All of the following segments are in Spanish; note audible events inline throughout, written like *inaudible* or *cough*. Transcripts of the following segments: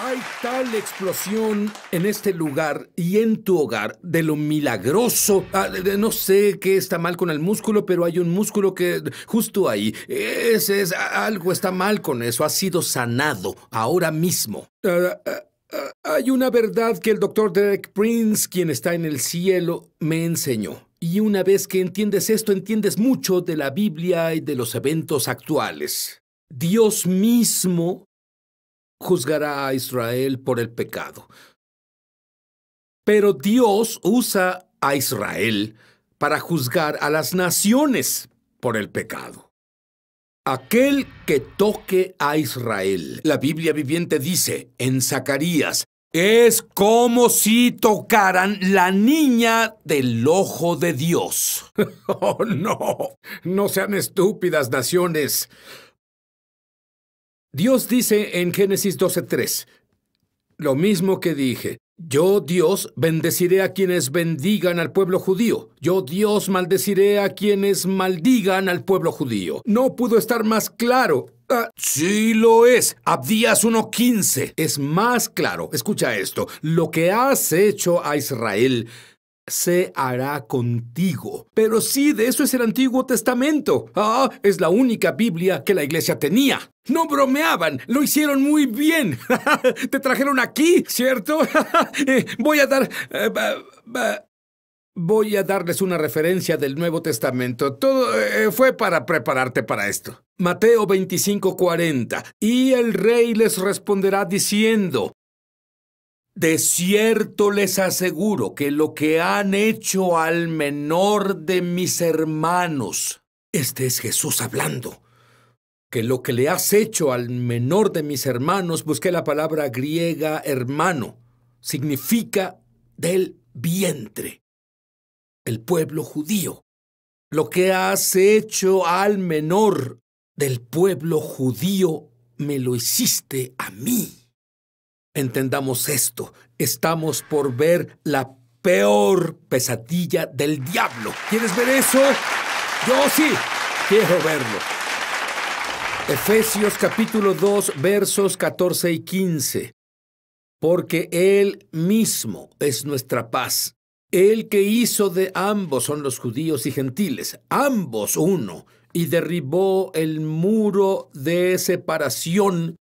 Hay tal explosión en este lugar y en tu hogar de lo milagroso. Ah, no sé qué está mal con el músculo, pero hay un músculo que justo ahí. Ese es algo está mal con eso. Ha sido sanado ahora mismo. Ah, ah, hay una verdad que el doctor Derek Prince, quien está en el cielo, me enseñó. Y una vez que entiendes esto, entiendes mucho de la Biblia y de los eventos actuales. Dios mismo juzgará a Israel por el pecado. Pero Dios usa a Israel para juzgar a las naciones por el pecado. Aquel que toque a Israel, la Biblia viviente dice en Zacarías, es como si tocaran la niña del ojo de Dios. *laughs* oh, no, no sean estúpidas naciones. Dios dice en Génesis 12.3, lo mismo que dije, yo Dios bendeciré a quienes bendigan al pueblo judío, yo Dios maldeciré a quienes maldigan al pueblo judío. No pudo estar más claro. Ah, sí lo es. Abdías 1.15. Es más claro. Escucha esto. Lo que has hecho a Israel se hará contigo. Pero sí, de eso es el Antiguo Testamento. Ah, es la única Biblia que la iglesia tenía. No bromeaban, lo hicieron muy bien. *laughs* Te trajeron aquí, ¿cierto? *laughs* Eh, voy a dar... Eh, voy a darles una referencia del Nuevo Testamento. Todo eh, fue para prepararte para esto. Mateo 25:40. Y el rey les responderá diciendo, de cierto les aseguro que lo que han hecho al menor de mis hermanos, este es Jesús hablando, que lo que le has hecho al menor de mis hermanos, busqué la palabra griega hermano, significa del vientre, el pueblo judío. Lo que has hecho al menor del pueblo judío, me lo hiciste a mí. Entendamos esto, estamos por ver la peor pesadilla del diablo. ¿Quieres ver eso? Yo sí, quiero verlo. Efesios capítulo 2 versos 14 y 15. Porque Él mismo es nuestra paz, el que hizo de ambos son los judíos y gentiles, ambos uno, y derribó el muro de separación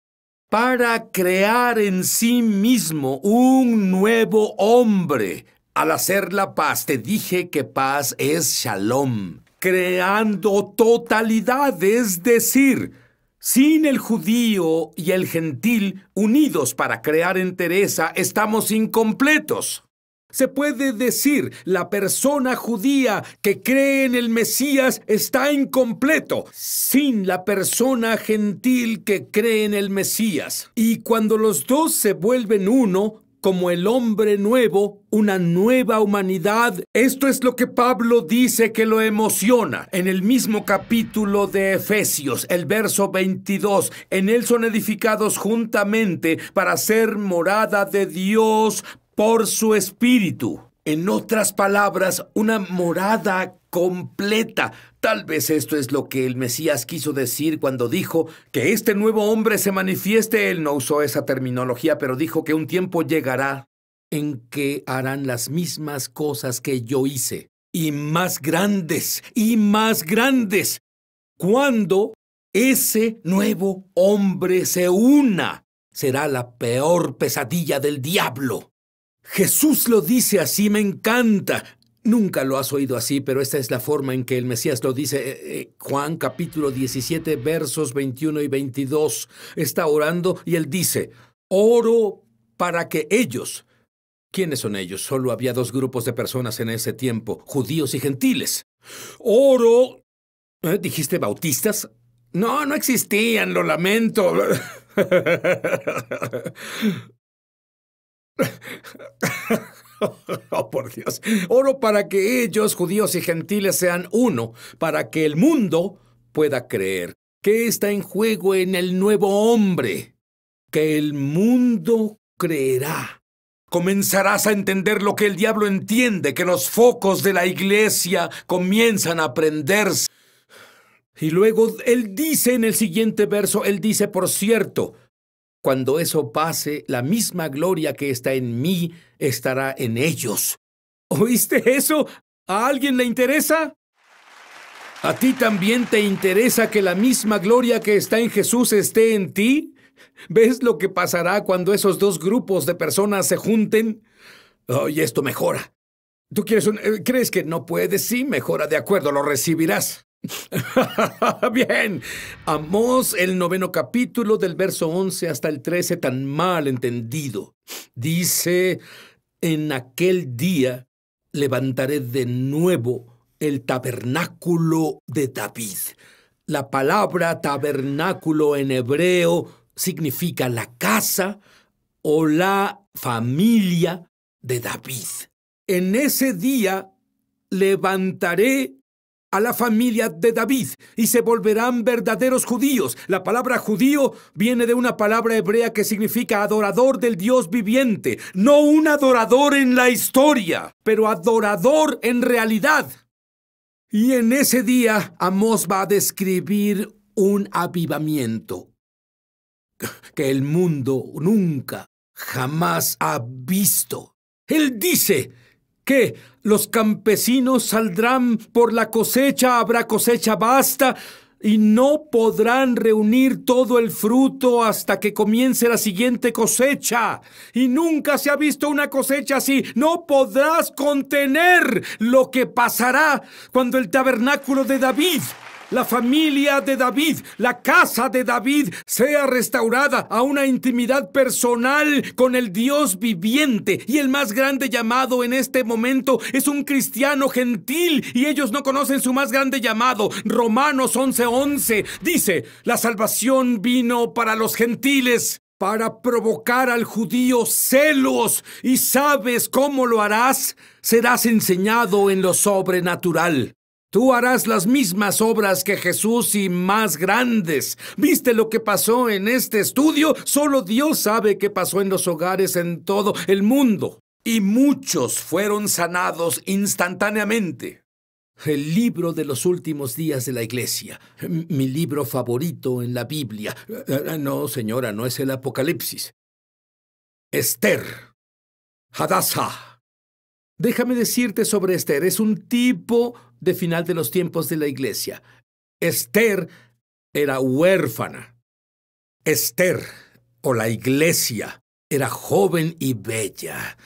para crear en sí mismo un nuevo hombre. Al hacer la paz, te dije que paz es shalom, creando totalidad, es decir, sin el judío y el gentil unidos para crear entereza, estamos incompletos. Se puede decir, la persona judía que cree en el Mesías está incompleto sin la persona gentil que cree en el Mesías. Y cuando los dos se vuelven uno, como el hombre nuevo, una nueva humanidad. Esto es lo que Pablo dice que lo emociona. En el mismo capítulo de Efesios, el verso 22, en él son edificados juntamente para ser morada de Dios por su espíritu. En otras palabras, una morada completa. Tal vez esto es lo que el Mesías quiso decir cuando dijo que este nuevo hombre se manifieste. Él no usó esa terminología, pero dijo que un tiempo llegará en que harán las mismas cosas que yo hice, y más grandes, y más grandes, cuando ese nuevo hombre se una. Será la peor pesadilla del diablo. Jesús lo dice así, me encanta. Nunca lo has oído así, pero esta es la forma en que el Mesías lo dice. Eh, eh, Juan capítulo 17, versos 21 y 22. Está orando y él dice, oro para que ellos... ¿Quiénes son ellos? Solo había dos grupos de personas en ese tiempo, judíos y gentiles. Oro... ¿eh? ¿Dijiste bautistas? No, no existían, lo lamento. *laughs* *laughs* Oh, por Dios. Oro para que ellos, judíos y gentiles, sean uno, para que el mundo pueda creer. ¿Qué está en juego en el nuevo hombre? Que el mundo creerá. Comenzarás a entender lo que el diablo entiende, que los focos de la iglesia comienzan a prenderse. Y luego él dice en el siguiente verso, él dice, por cierto, cuando eso pase, la misma gloria que está en mí estará en ellos. ¿Oíste eso? ¿A alguien le interesa? ¿A ti también te interesa que la misma gloria que está en Jesús esté en ti? ¿Ves lo que pasará cuando esos dos grupos de personas se junten? Hoy esto mejora. ¿Tú quieres eh, crees que no puedes? Sí, mejora, de acuerdo, lo recibirás. *laughs* Bien, amos el noveno capítulo del verso 11 hasta el 13 tan mal entendido. Dice, en aquel día levantaré de nuevo el tabernáculo de David. La palabra tabernáculo en hebreo significa la casa o la familia de David. En ese día levantaré a la familia de David y se volverán verdaderos judíos. La palabra judío viene de una palabra hebrea que significa adorador del Dios viviente, no un adorador en la historia, pero adorador en realidad. Y en ese día Amós va a describir un avivamiento que el mundo nunca, jamás ha visto. Él dice, que ¿Los campesinos saldrán por la cosecha? ¿Habrá cosecha basta? y no podrán reunir todo el fruto hasta que comience la siguiente cosecha. Y nunca se ha visto una cosecha así. No podrás contener lo que pasará cuando el tabernáculo de David la familia de David, la casa de David, sea restaurada a una intimidad personal con el Dios viviente. Y el más grande llamado en este momento es un cristiano gentil y ellos no conocen su más grande llamado. Romanos 11:11 dice, la salvación vino para los gentiles para provocar al judío celos. ¿Y sabes cómo lo harás? Serás enseñado en lo sobrenatural. Tú harás las mismas obras que Jesús y más grandes. ¿Viste lo que pasó en este estudio? Solo Dios sabe qué pasó en los hogares en todo el mundo. Y muchos fueron sanados instantáneamente. El libro de los últimos días de la iglesia. Mi libro favorito en la Biblia. Ah, no, señora, no es el Apocalipsis. Esther. Hadassah. Déjame decirte sobre Esther, es un tipo de final de los tiempos de la iglesia. Esther era huérfana. Esther, o la iglesia, era joven y bella.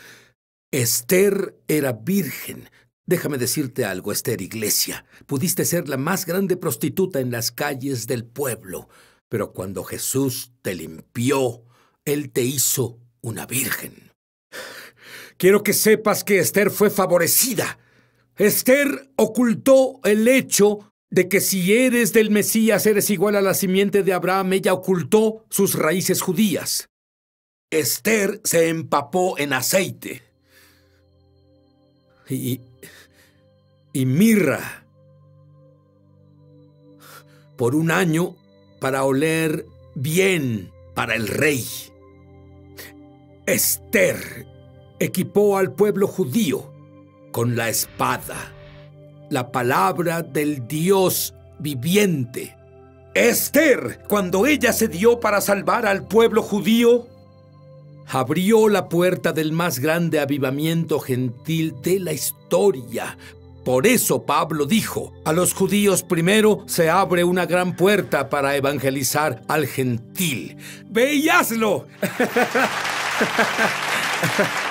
Esther era virgen. Déjame decirte algo, Esther Iglesia. Pudiste ser la más grande prostituta en las calles del pueblo, pero cuando Jesús te limpió, Él te hizo una virgen. Quiero que sepas que Esther fue favorecida. Esther ocultó el hecho de que si eres del Mesías eres igual a la simiente de Abraham. Ella ocultó sus raíces judías. Esther se empapó en aceite. Y, y mirra por un año para oler bien para el rey. Esther equipó al pueblo judío con la espada, la palabra del Dios viviente. Esther, cuando ella se dio para salvar al pueblo judío, abrió la puerta del más grande avivamiento gentil de la historia. Por eso Pablo dijo, a los judíos primero se abre una gran puerta para evangelizar al gentil. ¡Ve *laughs*